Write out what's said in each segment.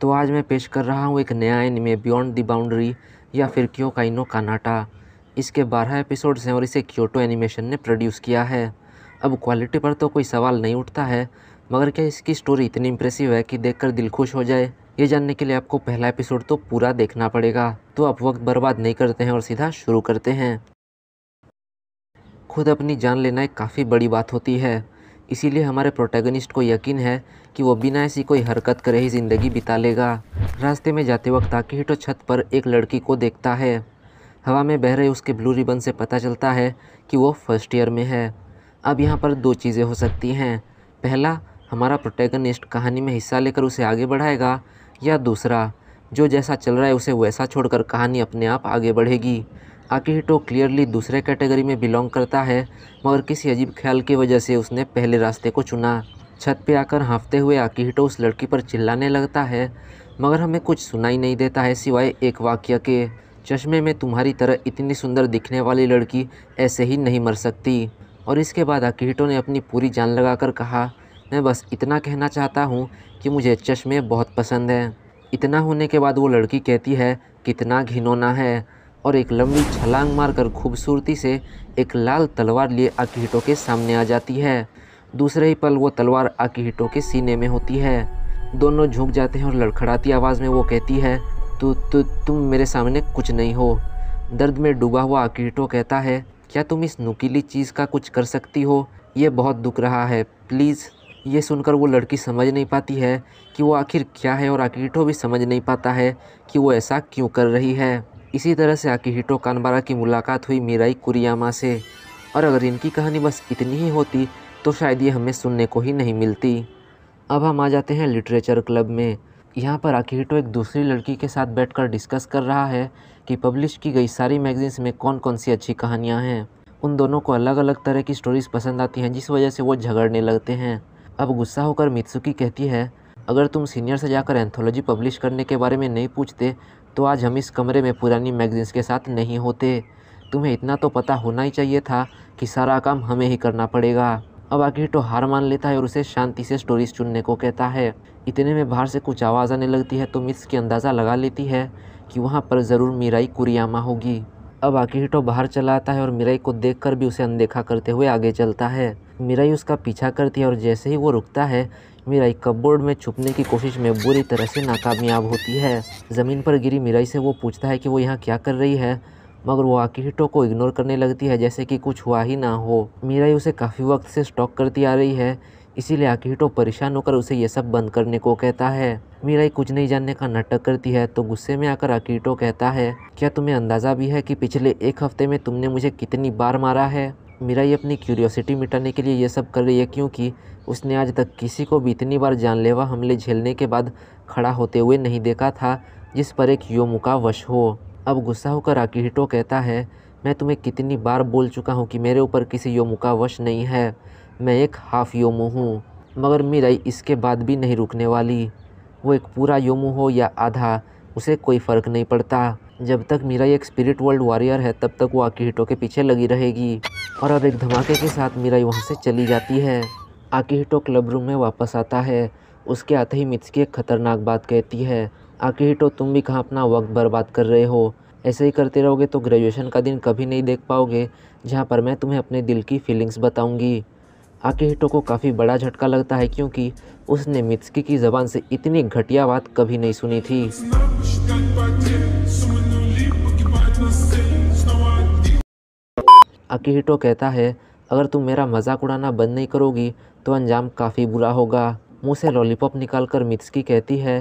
तो आज मैं पेश कर रहा हूँ एक नया एनिमे बियॉन्ड दी बाउंड्री या फिर क्यों काइनो कानाटा इसके बारह एपिसोड्स हैं और इसे क्योटो एनिमेशन ने प्रोड्यूस किया है अब क्वालिटी पर तो कोई सवाल नहीं उठता है मगर क्या इसकी स्टोरी इतनी इंप्रेसिव है कि देखकर दिल खुश हो जाए ये जानने के लिए आपको पहला एपिसोड तो पूरा देखना पड़ेगा तो आप वक्त बर्बाद नहीं करते हैं और सीधा शुरू करते हैं खुद अपनी जान लेना एक काफ़ी बड़ी बात होती है इसीलिए हमारे प्रोटैगनिस्ट को यकीन है कि वो बिना ऐसी कोई हरकत करे ही ज़िंदगी बिता लेगा रास्ते में जाते वक्त ताकिहिटो छत पर एक लड़की को देखता है हवा में बह रहे उसके ब्लू रिबन से पता चलता है कि वो फर्स्ट ईयर में है अब यहाँ पर दो चीज़ें हो सकती हैं पहला हमारा प्रोटैगनिस्ट कहानी में हिस्सा लेकर उसे आगे बढ़ाएगा या दूसरा जो जैसा चल रहा है उसे वैसा छोड़कर कहानी अपने आप आगे बढ़ेगी आकीहिटो तो क्लियरली दूसरे कैटेगरी में बिलोंग करता है मगर किसी अजीब ख्याल की वजह से उसने पहले रास्ते को चुना छत पे आकर हाँफते हुए आकीहिटो तो उस लड़की पर चिल्लाने लगता है मगर हमें कुछ सुनाई नहीं देता है सिवाय एक वाक्य के चश्मे में तुम्हारी तरह इतनी सुंदर दिखने वाली लड़की ऐसे ही नहीं मर सकती और इसके बाद आकीहिटो तो ने अपनी पूरी जान कर कहा मैं बस इतना कहना चाहता हूँ कि मुझे चश्मे बहुत पसंद हैं इतना होने के बाद वो लड़की कहती है कितना घिनौना है और एक लंबी छलांग मारकर खूबसूरती से एक लाल तलवार लिए आकीहिटो के सामने आ जाती है दूसरे ही पल वो तलवार आकीहिटो के सीने में होती है दोनों झुक जाते हैं और लड़खड़ाती आवाज़ में वो कहती है तो तु, तु, तुम मेरे सामने कुछ नहीं हो दर्द में डूबा हुआ आकीहिटो कहता है क्या तुम इस नुकीली चीज़ का कुछ कर सकती हो ये बहुत दुख रहा है प्लीज़ ये सुनकर वो लड़की समझ नहीं पाती है कि वो आखिर क्या है और आकिटो भी समझ नहीं पाता है कि वो ऐसा क्यों कर रही है इसी तरह से हिटो कानबारा की मुलाकात हुई मीराई कुरियामा से और अगर इनकी कहानी बस इतनी ही होती तो शायद ये हमें सुनने को ही नहीं मिलती अब हम आ जाते हैं लिटरेचर क्लब में यहाँ पर आकिहिटो एक दूसरी लड़की के साथ बैठ डिस्कस कर रहा है कि पब्लिश की गई सारी मैगजीन्स में कौन कौन सी अच्छी कहानियाँ हैं उन दोनों को अलग अलग तरह की स्टोरीज़ पसंद आती हैं जिस वजह से वो झगड़ने लगते हैं अब गुस्सा होकर मित्सुकी कहती है अगर तुम सीनियर से जाकर एंथोलॉजी पब्लिश करने के बारे में नहीं पूछते तो आज हम इस कमरे में पुरानी मैगजीन्स के साथ नहीं होते तुम्हें इतना तो पता होना ही चाहिए था कि सारा काम हमें ही करना पड़ेगा अब आकिटो तो हार मान लेता है और उसे शांति से स्टोरीज चुनने को कहता है इतने में बाहर से कुछ आवाज़ आने लगती है तो मिस की अंदाज़ा लगा लेती है कि वहाँ पर ज़रूर मिराई कुरियामा होगी अब आकिहिटो तो बाहर चला आता है और मिराई को देख भी उसे अनदेखा करते हुए आगे चलता है मिराई उसका पीछा करती है और जैसे ही वो रुकता है मिराई कपबोर्ड में छुपने की कोशिश में बुरी तरह से नाकामयाब होती है ज़मीन पर गिरी मिराई से वो पूछता है कि वो यहाँ क्या कर रही है मगर वो आकीटों को इग्नोर करने लगती है जैसे कि कुछ हुआ ही ना हो मीराई उसे काफ़ी वक्त से स्टॉक करती आ रही है इसीलिए आकीटों परेशान होकर उसे यह सब बंद करने को कहता है मीराई कुछ नहीं जानने का नाटक करती है तो गुस्से में आकर आकिहिटो कहता है क्या तुम्हें अंदाज़ा भी है कि पिछले एक हफ्ते में तुमने मुझे कितनी बार मारा है मीराई अपनी क्यूरियोसिटी मिटाने के लिए यह सब कर रही है क्योंकि उसने आज तक किसी को भी इतनी बार जानलेवा हमले झेलने के बाद खड़ा होते हुए नहीं देखा था जिस पर एक योमु का वश हो अब गुस्सा होकर आकीहिटो कहता है मैं तुम्हें कितनी बार बोल चुका हूँ कि मेरे ऊपर किसी योमु का वश नहीं है मैं एक हाफ योमो हूँ मगर मीराई इसके बाद भी नहीं रुकने वाली वो एक पूरा योमो हो या आधा उसे कोई फ़र्क नहीं पड़ता जब तक मीरा एक स्पिरिट वर्ल्ड वॉरियर है तब तक वो आकीहिटो के पीछे लगी रहेगी और अब एक धमाके के साथ मीरा वहाँ से चली जाती है आकीहिटो क्लब रूम में वापस आता है उसके आते ही मित्सकी एक खतरनाक बात कहती है आकीहिटो तुम भी कहाँ अपना वक्त बर्बाद कर रहे हो ऐसे ही करते रहोगे तो ग्रेजुएशन का दिन कभी नहीं देख पाओगे जहाँ पर मैं तुम्हें अपने दिल की फीलिंग्स बताऊँगी आकीहिटो को काफ़ी बड़ा झटका लगता है क्योंकि उसने मित्सकी की ज़बान से इतनी घटिया बात कभी नहीं सुनी थी अकीहिटो कहता है अगर तुम मेरा मजाक उड़ाना बंद नहीं करोगी तो अंजाम काफ़ी बुरा होगा मुँह से लॉलीपॉप निकाल कर मित्सकी कहती है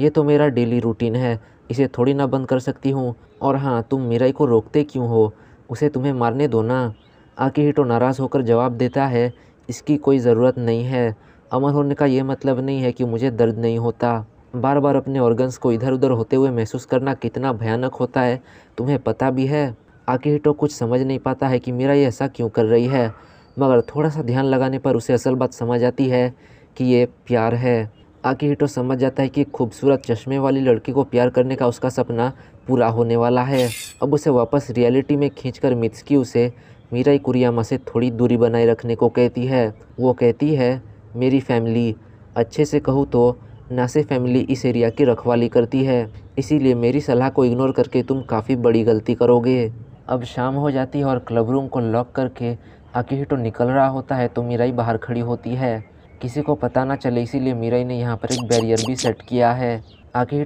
ये तो मेरा डेली रूटीन है इसे थोड़ी ना बंद कर सकती हूँ और हाँ तुम मिराई को रोकते क्यों हो उसे तुम्हें मारने दो ना हिटो नाराज़ होकर जवाब देता है इसकी कोई ज़रूरत नहीं है अमर होने का ये मतलब नहीं है कि मुझे दर्द नहीं होता बार बार अपने ऑर्गन्स को इधर उधर होते हुए महसूस करना कितना भयानक होता है तुम्हें पता भी है आकिहिटो तो कुछ समझ नहीं पाता है कि मीरा ये ऐसा क्यों कर रही है मगर थोड़ा सा ध्यान लगाने पर उसे असल बात समझ आती है कि ये प्यार है आकिहिटो तो समझ जाता है कि खूबसूरत चश्मे वाली लड़की को प्यार करने का उसका सपना पूरा होने वाला है अब उसे वापस रियलिटी में कर मित्सकी उसे मीराई कुरियामा से थोड़ी दूरी बनाए रखने को कहती है वो कहती है मेरी फैमिली अच्छे से कहूँ तो नासे फैमिली इस एरिया की रखवाली करती है इसीलिए मेरी सलाह को इग्नोर करके तुम काफ़ी बड़ी गलती करोगे अब शाम हो जाती है और क्लब रूम को लॉक करके तो निकल रहा होता है तो मीराई बाहर खड़ी होती है किसी को पता ना चले इसीलिए मीराई ने यहाँ पर एक बैरियर भी सेट किया है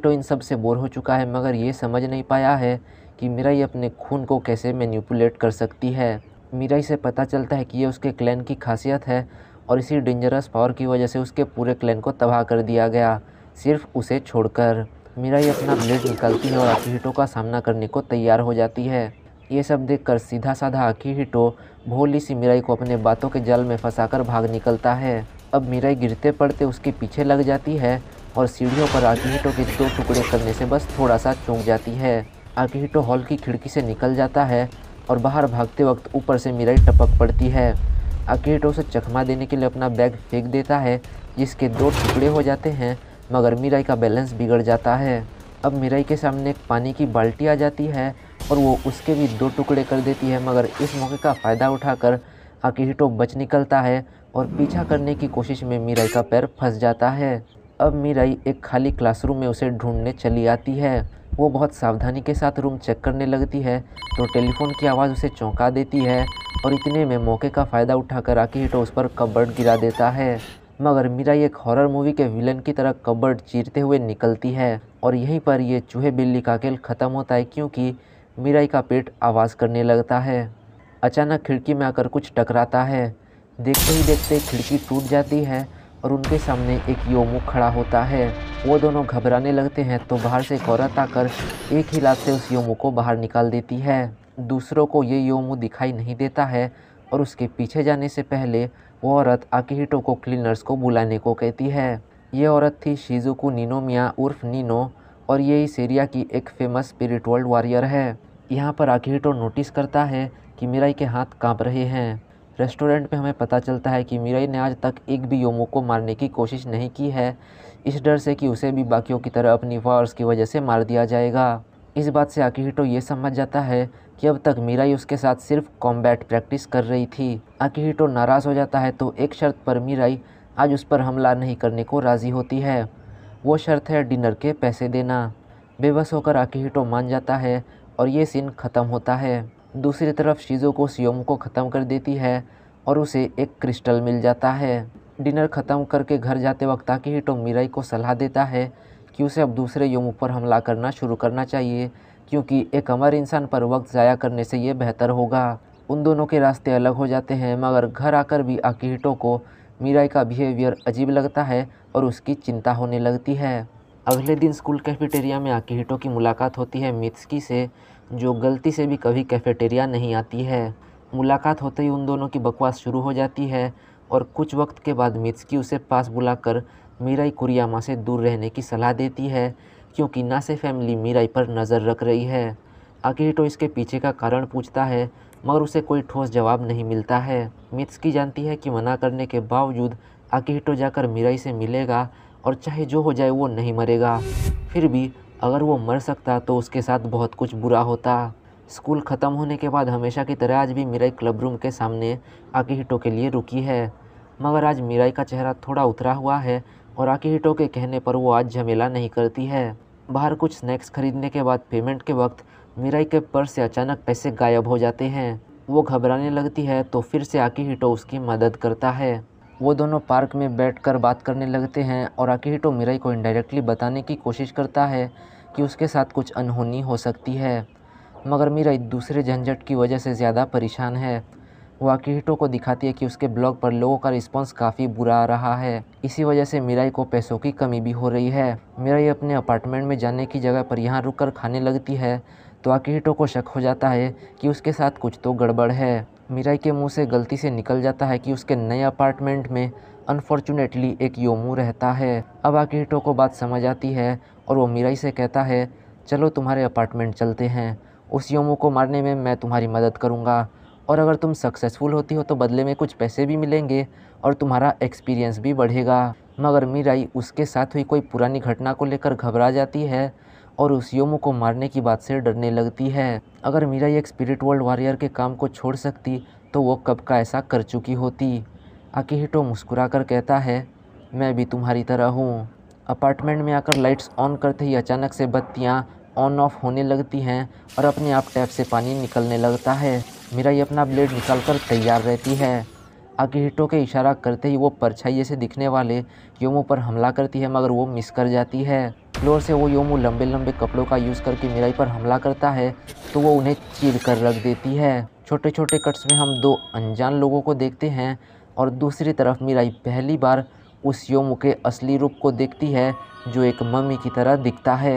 तो इन सब से बोर हो चुका है मगर ये समझ नहीं पाया है कि मीराई अपने खून को कैसे मैन्यूपुलेट कर सकती है मीराई से पता चलता है कि ये उसके क्लैन की खासियत है और इसी डेंजरस पावर की वजह से उसके पूरे क्लैन को तबाह कर दिया गया सिर्फ उसे छोड़कर मीराई अपना ब्लेड निकालती है और आकिहिटो तो का सामना करने को तैयार हो जाती है ये सब देखकर सीधा साधा अकीहिटो तो भोली सी मिराई को अपने बातों के जाल में फंसाकर भाग निकलता है अब मिराई गिरते पड़ते उसके पीछे लग जाती है और सीढ़ियों पर आकीहिटो तो के दो टुकड़े करने से बस थोड़ा सा चूक जाती है आकीहिटो तो हॉल की खिड़की से निकल जाता है और बाहर भागते वक्त ऊपर से मिराई टपक पड़ती है आकीहिटो से चकमा देने के लिए अपना बैग फेंक देता है जिसके दो टुकड़े हो जाते हैं मगर मिराई का बैलेंस बिगड़ जाता है अब मिराई के सामने एक पानी की बाल्टी आ जाती है और वो उसके भी दो टुकड़े कर देती है मगर इस मौके का फ़ायदा उठाकर आकिहिटो तो बच निकलता है और पीछा करने की कोशिश में मीराई का पैर फंस जाता है अब मीराई एक खाली क्लासरूम में उसे ढूंढने चली आती है वो बहुत सावधानी के साथ रूम चेक करने लगती है तो टेलीफोन की आवाज़ उसे चौंका देती है और इतने में मौके का फ़ायदा उठाकर हिटो तो उस पर कब्बर्ड गिरा देता है मगर मीराई एक हॉरर मूवी के विलन की तरह कबर्ड चीरते हुए निकलती है और यहीं पर यह चूहे बिल्ली का खेल ख़त्म होता है क्योंकि मीराई का पेट आवाज़ करने लगता है अचानक खिड़की में आकर कुछ टकराता है देखते ही देखते खिड़की टूट जाती है और उनके सामने एक योमू खड़ा होता है वो दोनों घबराने लगते हैं तो बाहर से एक औरत आकर एक ही लात से उस योमू को बाहर निकाल देती है दूसरों को ये योमू दिखाई नहीं देता है और उसके पीछे जाने से पहले वो औरत आकिहिटो को क्लीनर्स को बुलाने को कहती है ये औरत थी शीजुकू नीनो मियाँ उर्फ नीनो और ये इस एरिया की एक फेमस स्पिरिट वर्ल्ड वॉरियर है यहाँ पर आखिरटो तो नोटिस करता है कि मीराई के हाथ काँप रहे हैं रेस्टोरेंट में हमें पता चलता है कि मीराई ने आज तक एक भी योमो को मारने की कोशिश नहीं की है इस डर से कि उसे भी बाकियों की तरह अपनी फॉर्स की वजह से मार दिया जाएगा इस बात से आकिहिटो तो ये समझ जाता है कि अब तक मीराई उसके साथ सिर्फ कॉम्बैट प्रैक्टिस कर रही थी आकिहिटो तो नाराज़ हो जाता है तो एक शर्त पर मीराई आज उस पर हमला नहीं करने को राज़ी होती है वो शर्त है डिनर के पैसे देना बेबस होकर आकीहिटो मान जाता है और ये सीन ख़त्म होता है दूसरी तरफ शीज़ो को सियोम को ख़त्म कर देती है और उसे एक क्रिस्टल मिल जाता है डिनर ख़त्म करके घर जाते वक्त आकिहिटो मिराई को सलाह देता है कि उसे अब दूसरे यमु पर हमला करना शुरू करना चाहिए क्योंकि एक अमर इंसान पर वक्त ज़ाया करने से ये बेहतर होगा उन दोनों के रास्ते अलग हो जाते हैं मगर घर आकर भी आकीहिटो को मीराई का बिहेवियर अजीब लगता है और उसकी चिंता होने लगती है अगले दिन स्कूल कैफेटेरिया में हिटो की मुलाकात होती है मित्सकी से जो गलती से भी कभी कैफेटेरिया नहीं आती है मुलाकात होते ही उन दोनों की बकवास शुरू हो जाती है और कुछ वक्त के बाद मित्सकी उसे पास बुलाकर मीराई कुरियामा से दूर रहने की सलाह देती है क्योंकि नासे फैमिली मीराई पर नज़र रख रही है आकिहिटो इसके पीछे का कारण पूछता है मगर उसे कोई ठोस जवाब नहीं मिलता है मित्सकी जानती है कि मना करने के बावजूद अकीटो जाकर मिराई से मिलेगा और चाहे जो हो जाए वो नहीं मरेगा फिर भी अगर वो मर सकता तो उसके साथ बहुत कुछ बुरा होता स्कूल ख़त्म होने के बाद हमेशा की तरह आज भी मीराई क्लब रूम के सामने आकिहिटो के लिए रुकी है मगर आज मीराई का चेहरा थोड़ा उतरा हुआ है और आकिहिटो के कहने पर वो आज झमेला नहीं करती है बाहर कुछ स्नैक्स खरीदने के बाद पेमेंट के वक्त मीराई के पर्स से अचानक पैसे गायब हो जाते हैं वो घबराने लगती है तो फिर से आकीहिटो उसकी मदद करता है वो दोनों पार्क में बैठकर बात करने लगते हैं और आकीहिटो मीराई को इनडायरेक्टली बताने की कोशिश करता है कि उसके साथ कुछ अनहोनी हो सकती है मगर मीराई दूसरे झंझट की वजह से ज़्यादा परेशान है वो आकीहिटो को दिखाती है कि उसके ब्लॉग पर लोगों का रिस्पॉन्स काफ़ी बुरा आ रहा है इसी वजह से मीराई को पैसों की कमी भी हो रही है मीराई अपने अपार्टमेंट में जाने की जगह पर यहाँ रुक कर खाने लगती है तो आकिहिटो को शक हो जाता है कि उसके साथ कुछ तो गड़बड़ है मिराई के मुंह से गलती से निकल जाता है कि उसके नए अपार्टमेंट में अनफॉर्चुनेटली एक योमू रहता है अब आकिहिटो को बात समझ आती है और वो मिराई से कहता है चलो तुम्हारे अपार्टमेंट चलते हैं उस योमू को मारने में मैं तुम्हारी मदद करूँगा और अगर तुम सक्सेसफुल होती हो तो बदले में कुछ पैसे भी मिलेंगे और तुम्हारा एक्सपीरियंस भी बढ़ेगा मगर मीराई उसके साथ हुई कोई पुरानी घटना को लेकर घबरा जाती है और उस योमो को मारने की बात से डरने लगती है अगर मीरा एक स्पिरिट वर्ल्ड वॉरियर के काम को छोड़ सकती तो वो कब का ऐसा कर चुकी होती मुस्कुरा मुस्कुराकर कहता है मैं भी तुम्हारी तरह हूँ अपार्टमेंट में आकर लाइट्स ऑन करते ही अचानक से बत्तियाँ ऑन ऑफ होने लगती हैं और अपने आप टैप से पानी निकलने लगता है मीरा ये अपना ब्लेड निकाल कर तैयार रहती है अकेटो के इशारा करते ही वो परछाई जैसे दिखने वाले योमू पर हमला करती है मगर वो मिस कर जाती है फ्लोर से वो योमू लंबे लंबे कपड़ों का यूज़ करके मिराई पर हमला करता है तो वो उन्हें चीर कर रख देती है छोटे छोटे कट्स में हम दो अनजान लोगों को देखते हैं और दूसरी तरफ मिराई पहली बार उस योमू के असली रूप को देखती है जो एक मम्मी की तरह दिखता है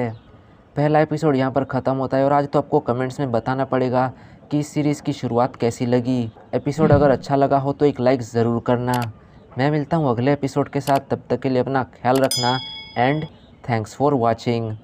पहला एपिसोड यहाँ पर ख़त्म होता है और आज तो आपको कमेंट्स में बताना पड़ेगा कि इस सीरीज़ की शुरुआत कैसी लगी एपिसोड अगर अच्छा लगा हो तो एक लाइक ज़रूर करना मैं मिलता हूँ अगले एपिसोड के साथ तब तक के लिए अपना ख्याल रखना एंड थैंक्स फॉर वॉचिंग